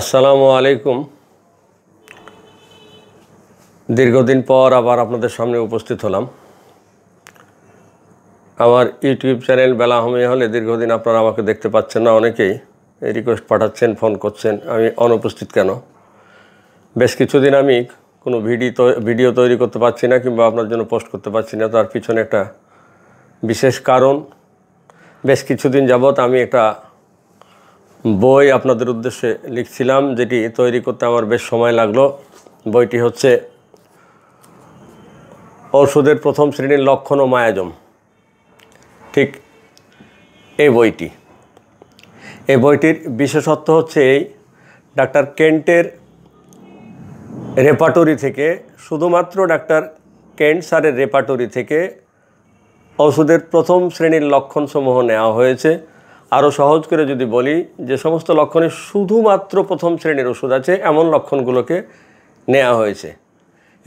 আসসালামু আলাইকুম দীর্ঘদিন পর আবার আপনাদের সামনে উপস্থিত হলাম আমার ইউটিউব চ্যানেল বেলা হমে হলে দীর্ঘদিন আপনারা আমাকে দেখতে পাচ্ছেন না অনেকেই রিকোয়েস্ট পাঠাচ্ছেন ফোন করছেন আমি অনুপস্থিত কেন বেশ কিছুদিন আমি কোনো ভিডিও ভিডিও তৈরি করতে পারছি না কিংবা আপনার জন্য পোস্ট করতে পারছি না তার পিছনে একটা বিশেষ কারণ বেশ কিছুদিন যাবৎ আমি একটা বই আপনাদের উদ্দেশ্যে লিখছিলাম যেটি তৈরি করতে আমার বেশ সময় লাগলো বইটি হচ্ছে ওষুধের প্রথম শ্রেণীর লক্ষণ ও মায়াজম ঠিক এই বইটি এই বইটির বিশেষত্ব হচ্ছে এই ডাক্তার কেন্টের রেপাটরি থেকে শুধুমাত্র ডাক্তার কেন্ট স্যারের রেপাটরি থেকে ওষুধের প্রথম শ্রেণীর লক্ষণসমূহ নেওয়া হয়েছে আরও সহজ করে যদি বলি যে সমস্ত লক্ষণে শুধুমাত্র প্রথম শ্রেণীর ওষুধ আছে এমন লক্ষণগুলোকে নেওয়া হয়েছে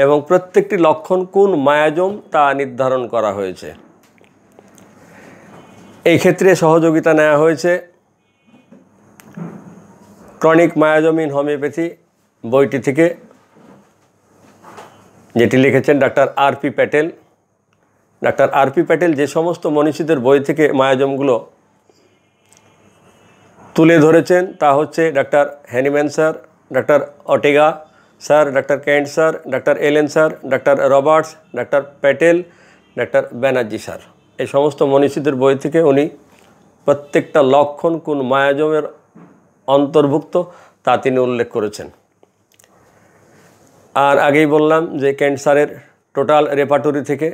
এবং প্রত্যেকটি লক্ষণ কোন মায়াজম তা নির্ধারণ করা হয়েছে এই ক্ষেত্রে সহযোগিতা নেওয়া হয়েছে ক্রনিক মায়াজম ইন হোমিওপ্যাথি বইটি থেকে যেটি লিখেছেন doctor R P Patel doctor R P Patel যে সমস্ত মনীষীদের বই থেকে মায়াজমগুলো তুলে ধরেছেন তা হচ্ছে doctor Hahnemann sir doctor Ortega sir doctor Kent sir doctor Allen sir doctor Roberts doctor Patel doctor Banerjee sir এই সমস্ত মনীষীদের বই থেকে উনি প্রত্যেকটা লক্ষণ কোন মায়াজমের অন্তর্ভুক্ত তা তিনি উল্লেখ করেছেন আর আগেই বললাম যে ক্যান্সারের টোটাল রেপাটরি থেকে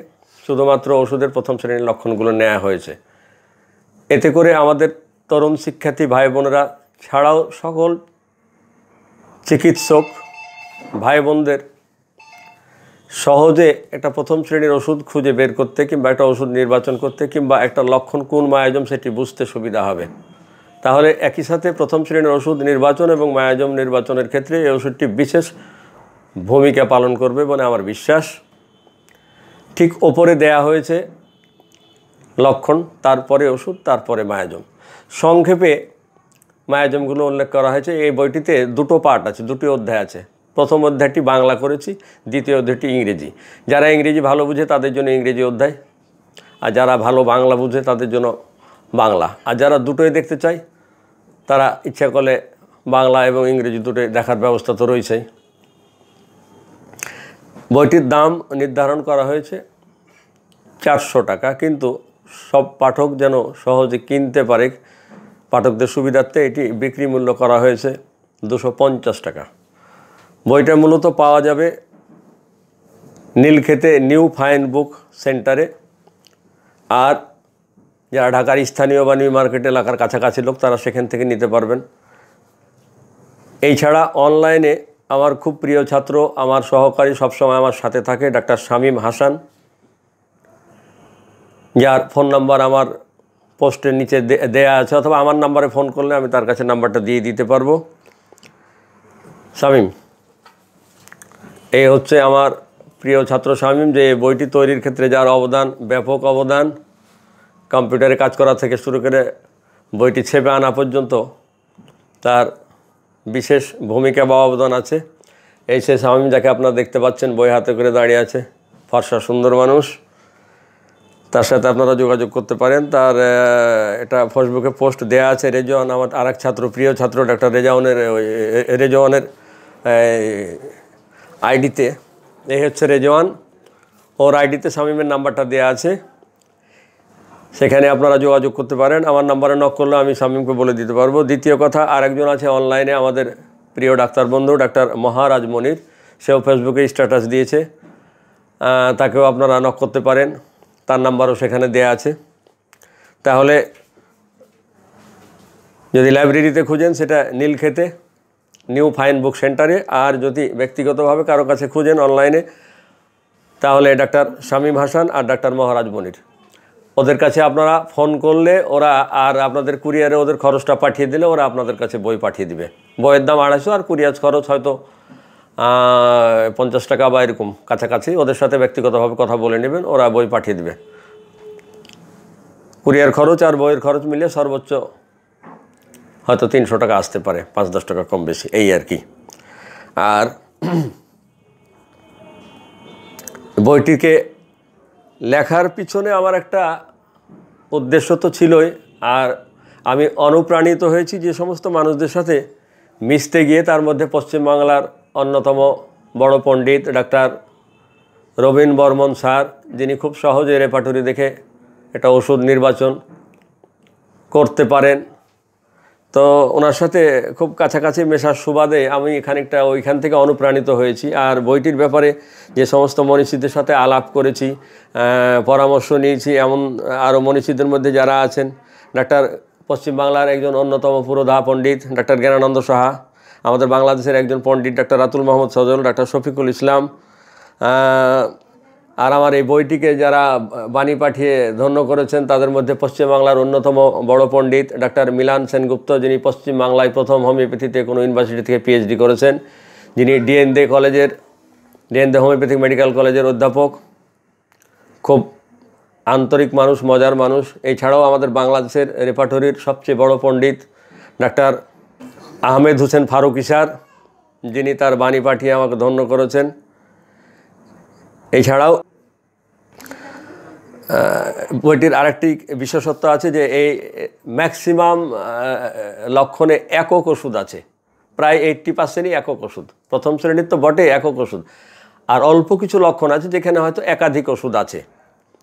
শুধুমাত্র ওষুধের প্রথম শ্রেণীর লক্ষণগুলো নেওয়া হয়েছে এতে করে আমাদের তরুণ শিক্ষার্থী ভাই বোনেরা ছাড়াও সকল চিকিৎসক ভাই বোনদের সহজে একটা প্রথম শ্রেণীর ওষুধ খুঁজে বের করতে কিংবা একটা ওষুধ নির্বাচন করতে কিংবা একটা লক্ষণ কোন মায়াজম সেটি বুঝতে সুবিধা হবে তাহলে একই সাথে প্রথম শ্রেণীর ওষুধ নির্বাচন এবং মায়াজম নির্বাচনের ক্ষেত্রে এই ওষুধটি বিশেষ ভূমিকা পালন করবে বলে আমার বিশ্বাস ঠিক ওপরে দেয়া হয়েছে লক্ষণ তারপরে ওষুধ তারপরে মায়াজম সংক্ষেপে মায়াজমগুলো উল্লেখ করা হয়েছে এই বইটিতে দুটো পার্ট আছে দুটি অধ্যায় আছে প্রথম অধ্যায়টি বাংলা করেছি দ্বিতীয় অধ্যায়টি ইংরেজি যারা ইংরেজি ভালো বুঝে তাদের জন্য ইংরেজি অধ্যায় আর যারা ভালো বাংলা বুঝে তাদের জন্য বাংলা আর যারা দুটোই দেখতে চায় তারা ইচ্ছা করলে বাংলা এবং ইংরেজি দুটোই দেখার ব্যবস্থা তো রয়েছেই বইটির দাম নির্ধারণ করা হয়েছে চারশো টাকা কিন্তু সব পাঠক যেন সহজে কিনতে পারে পাঠকদের সুবিধার্থে এটি বিক্রি মূল্য করা হয়েছে দুশো পঞ্চাশ টাকা বইটা মূলত পাওয়া যাবে নীলক্ষেতে নিউ ফাইন বুক সেন্টারে আর যারা ঢাকার স্থানীয় বা নিউ মার্কেট এলাকার কাছাকাছি লোক তারা সেখান থেকে নিতে পারবেন এই ছাড়া অনলাইনে আমার খুব প্রিয় ছাত্র আমার সহকারী সবসময় আমার সাথে থাকে ডাক্তার শামীম হাসান যার ফোন নাম্বার আমার পোস্টের নিচে দেয়া আছে অথবা আমার নাম্বারে ফোন করলে আমি তার কাছে নাম্বারটা দিয়ে দিতে পারবো শামীম এই হচ্ছে আমার প্রিয় ছাত্র স্বামীম যে বইটি তৈরির ক্ষেত্রে যার অবদান ব্যাপক অবদান কম্পিউটারে কাজ করা থেকে শুরু করে বইটি ছেপে আনা পর্যন্ত তার বিশেষ ভূমিকা বা অবদান আছে এই সে শামীম যাকে আপনারা দেখতে পাচ্ছেন বই হাতে করে দাঁড়িয়ে আছে ফর্সা সুন্দর মানুষ তার সাথে আপনারা যোগাযোগ করতে পারেন তার এটা ফেসবুকে পোস্ট দেয়া আছে রেজওয়ান আমার আর এক ছাত্র প্রিয় ছাত্র ডাক্তার রেজাওয়ানের রেজওয়ানের আইডিতে এই হচ্ছে রেজওয়ান ওর আইডিতে সামিমের নাম্বারটা দেওয়া আছে সেখানে আপনারা যোগাযোগ করতে পারেন আমার নাম্বারে নক করলে আমি সামিমকে বলে দিতে পারবো দ্বিতীয় কথা আরেকজন আছে অনলাইনে আমাদের প্রিয় ডাক্তার বন্ধু ডাক্তার মহারাজ মনির সেও ফেসবুকে স্ট্যাটাস দিয়েছে তাকেও আপনারা নক করতে পারেন তার নাম্বারও সেখানে দেয়া আছে তাহলে যদি লাইব্রেরিতে খুঁজেন সেটা নীলক্ষেতে নিউ ফাইন বুক সেন্টারে আর যদি ব্যক্তিগতভাবে কারো কাছে খুঁজেন অনলাইনে তাহলে ডাক্তার শামীম হাসান আর ডাক্তার মহারাজ মনির ওদের কাছে আপনারা ফোন করলে ওরা আর আপনাদের কুরিয়ারে ওদের খরচটা পাঠিয়ে দিলে ওরা আপনাদের কাছে বই পাঠিয়ে দিবে বইয়ের দাম আড়াইশো আর কুরিয়ার খরচ হয়তো পঞ্চাশ টাকা বা এরকম কাছাকাছি ওদের সাথে ব্যক্তিগতভাবে কথা বলে নেবেন ওরা বই পাঠিয়ে দেবে কুরিয়ার খরচ আর বইয়ের খরচ মিলে সর্বোচ্চ হয়তো তিনশো টাকা আসতে পারে পাঁচ দশ টাকা কম বেশি এই আর কি আর বইটিকে লেখার পিছনে আমার একটা উদ্দেশ্য তো ছিলই আর আমি অনুপ্রাণিত হয়েছি যে সমস্ত মানুষদের সাথে মিশতে গিয়ে তার মধ্যে পশ্চিমবাংলার অন্যতম বড় পণ্ডিত ডাক্তার রবীন বর্মন স্যার যিনি খুব সহজে রেপাটরি দেখে একটা ওষুধ নির্বাচন করতে পারেন তো ওনার সাথে খুব কাছাকাছি মেশার সুবাদে আমি খানিকটা ওইখান থেকে অনুপ্রাণিত হয়েছি আর বইটির ব্যাপারে যে সমস্ত মনীষীদের সাথে আলাপ করেছি পরামর্শ নিয়েছি এমন আরও মনীষীদের মধ্যে যারা আছেন ডাক্তার পশ্চিমবাংলার একজন অন্যতম পুরোধা পণ্ডিত ডাক্তার জ্ঞানানন্দ সাহা আমাদের বাংলাদেশের একজন পণ্ডিত ডাক্তার রাতুল মোহাম্মদ সজল ডাক্তার শফিকুল ইসলাম আর আমার এই বইটিকে যারা বাণী পাঠিয়ে ধন্য করেছেন তাদের মধ্যে পশ্চিমবাংলার অন্যতম বড় পণ্ডিত ডাক্তার মিলান সেনগুপ্ত যিনি পশ্চিমবাংলায় প্রথম হোমিওপ্যাথিতে কোনো ইউনিভার্সিটি থেকে পিএইচডি করেছেন যিনি ডিএন দে কলেজের ডিএন দে হোমিওপ্যাথিক মেডিকেল কলেজের অধ্যাপক খুব আন্তরিক মানুষ মজার মানুষ এছাড়াও আমাদের বাংলাদেশের রেপাটরির সবচেয়ে বড় পণ্ডিত ডাক্তার আহমেদ হোসেন ফারুক ইশার যিনি তার বাণী পাঠিয়ে আমাকে ধন্য করেছেন এছাড়াও বইটির আরেকটি বিশেষত্ব আছে যে এই ম্যাক্সিমাম লক্ষণে একক ওষুধ আছে প্রায় এইটটি পার্সেন্টই একক ওষুধ প্রথম শ্রেণীর তো বটে একক ওষুধ আর অল্প কিছু লক্ষণ আছে যেখানে হয়তো একাধিক ওষুধ আছে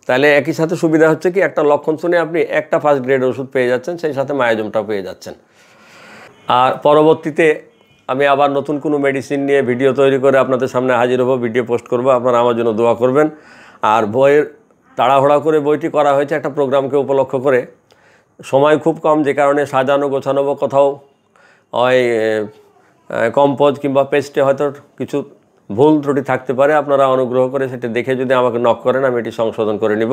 তাহলে একই সাথে সুবিধা হচ্ছে কি একটা লক্ষণ শুনে আপনি একটা ফার্স্ট গ্রেড ওষুধ পেয়ে যাচ্ছেন সেই সাথে মায়াজমটা পেয়ে যাচ্ছেন আর পরবর্তীতে আমি আবার নতুন কোনো মেডিসিন নিয়ে ভিডিও তৈরি করে আপনাদের সামনে হাজির হবো ভিডিও পোস্ট করব আপনারা আমার জন্য দোয়া করবেন আর বইয়ের তাড়াহুড়া করে বইটি করা হয়েছে একটা প্রোগ্রামকে উপলক্ষ করে সময় খুব কম যে কারণে সাজানো গোছানো বা কোথাও হয় কম্পোজ কিংবা পেস্টে হয়তো কিছু ভুল ত্রুটি থাকতে পারে আপনারা অনুগ্রহ করে সেটা দেখে যদি আমাকে নক করেন আমি এটি সংশোধন করে নিব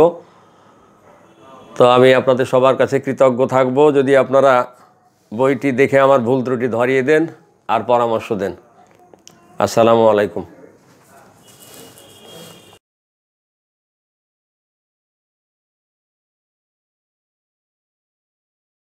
তো আমি আপনাদের সবার কাছে কৃতজ্ঞ থাকবো যদি আপনারা বইটি দেখে আমার ভুল ত্রুটি ধরিয়ে দেন আর পরামর্শ দেন আসসালামু আলাইকুম